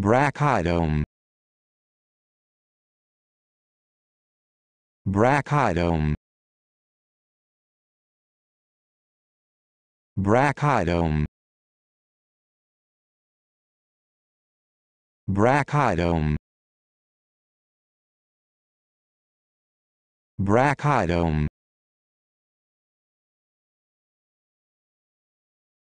Brachytome. Brachytome. Brachytome. Brachytome. Brachytome.